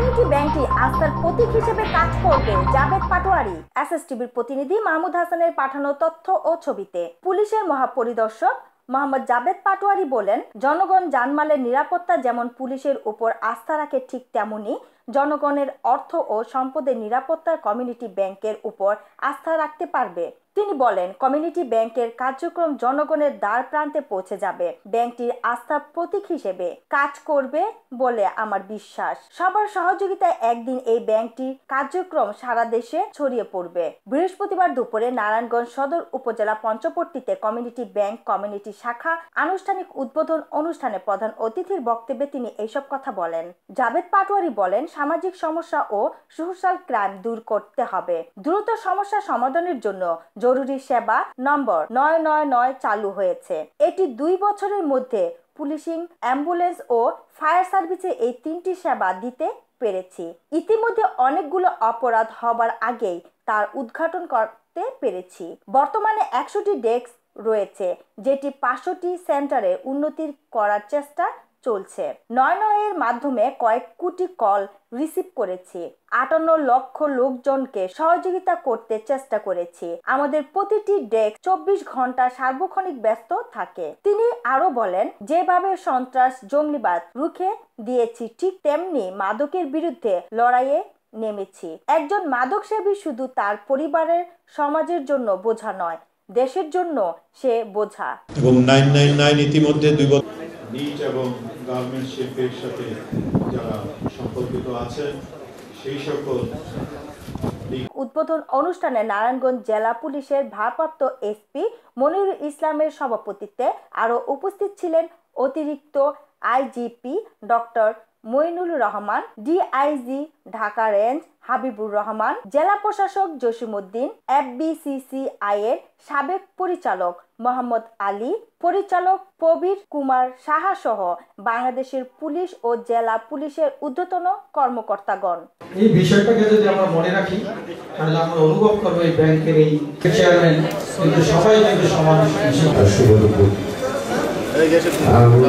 community ব্যাংকটি আস্থার প্রতীক হিসেবে কাজ করবে জাভেদ পাটোয়ারি এসএস টিভির প্রতিনিধি মাহমুদ হাসানের পাঠানো তথ্য ও ছবিতে পুলিশের মহাপরিদর্শক মোহাম্মদ জাবেদ পাটোয়ারি বলেন জনগণ জানমালের নিরাপত্তা যেমন পুলিশের উপর আস্থা রাখে ঠিক তেমনি জনগণের অর্থ ও সম্পদের নিরাপত্তা কমিউনিটি ব্যাংকের উপর আস্থা রাখতে পারবে তিনি বলেন কমিউনিটি ব্যাংকের কার্যক্রম জনগণের দ্বার প্রান্তে পৌঁছে যাবে ব্যাংকটির আস্থা প্রতীক হিসেবে কাজ করবে বলে আমার বিশ্বাস সবার সহযোগিতায় একদিন এই ব্যাংকটির কার্যক্রম সারা দেশে ছড়িয়ে পড়বে বৃহস্পতিবার দুপুরে নারায়ণগঞ্জ সদর উপজেলা পঞ্চপট্টিতে কমিউনিটি ব্যাংক কমিউনিটি শাখা আনুষ্ঠানিক উদ্বোধন অনুষ্ঠানে প্রধান অতিথির বক্তব্যে তিনি এইসব কথা বলেন জাভেদ পাটোয়ারি বলেন সামাজিক সমস্যা ও সুশাল ক্রাইম দূর করতে হবে দ্রুত সমস্যা সমাধানের জন্য জরুরি সেবা নম্বর নয় নয় নয় চালু হয়েছে এটি দুই বছরের মধ্যে পুলিশিং অ্যাম্বুলেন্স ও ফায়ার সার্ভিসে এই তিনটি সেবা দিতে পেরেছি ইতিমধ্যে অনেকগুলো অপরাধ হবার আগেই তার উদ্ঘাটন করতে পেরেছি বর্তমানে একশোটি ডেস্ক রয়েছে যেটি পাঁচশোটি সেন্টারে উন্নতির করার চেষ্টা চলছে নয় নয়ের মাধ্যমে কয়েক কোটি কল রিসিভ করেছি আটান্ন লক্ষ লোকজনকে সহযোগিতা করতে চেষ্টা করেছি আমাদের প্রতিটি ডেস্ক চব্বিশ ঘন্টা সার্বক্ষণিক ব্যস্ত থাকে তিনি আরো বলেন যেভাবে সন্ত্রাস জঙ্গলিবাদ রুখে দিয়েছি ঠিক তেমনি মাদকের বিরুদ্ধে লড়াইয়ে নেমেছি একজন মাদক সেবী শুধু তার পরিবারের সমাজের জন্য বোঝা নয় দেশের জন্য সে বোঝা এবং নাইন নাইন নাইন ইতিমধ্যে দুই বছর নিট এবং গার্মেন্ট শিল্পের সাথে যারা সম্পর্কিত আছেন সেই সকল উদ্বোধন অনুষ্ঠানে নারায়ণগঞ্জ জেলা পুলিশের ভারপ্রাপ্ত এসপি মনির ইসলামের সভাপতিত্বে আরও উপস্থিত ছিলেন অতিরিক্ত IGP doctor Moinul Rahman DIG Dhaka range Habibur Rahman জেলা প্রশাসক জসিমুদ্দিন এফবিসিসিআই এর সাবেক পরিচালক মোহাম্মদ আলী পরিচালক প্রবীর কুমার সাহা সহ বাংলাদেশের পুলিশ ও জেলা পুলিশের ঊর্ধ্বতন কর্মকর্তাগণ এই বিষয়টাকে যদি আমরা মনে রাখি তাহলে আমরা অনুভব করবো এই ব্যাংকের এই চেয়ারম্যান কিন্তু সবাই কিন্তু সমান